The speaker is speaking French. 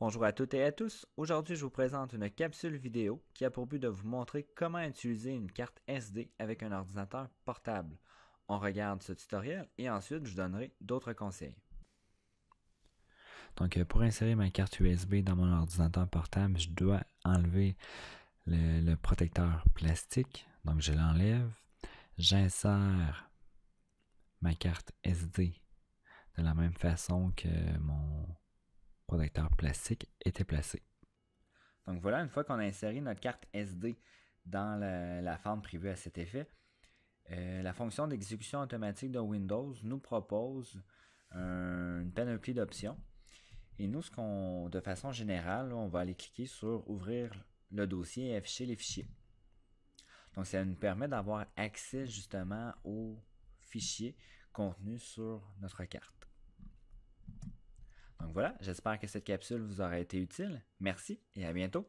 Bonjour à toutes et à tous. Aujourd'hui, je vous présente une capsule vidéo qui a pour but de vous montrer comment utiliser une carte SD avec un ordinateur portable. On regarde ce tutoriel et ensuite, je donnerai d'autres conseils. Donc, euh, pour insérer ma carte USB dans mon ordinateur portable, je dois enlever le, le protecteur plastique. Donc, je l'enlève. J'insère ma carte SD de la même façon que mon protecteur plastique était placé. Donc voilà, une fois qu'on a inséré notre carte SD dans la, la forme prévue à cet effet, euh, la fonction d'exécution automatique de Windows nous propose une panoplie d'options. Et nous, ce qu'on, de façon générale, on va aller cliquer sur ouvrir le dossier et afficher les fichiers. Donc, ça nous permet d'avoir accès justement aux fichiers contenus sur notre carte voilà, j'espère que cette capsule vous aura été utile. Merci et à bientôt.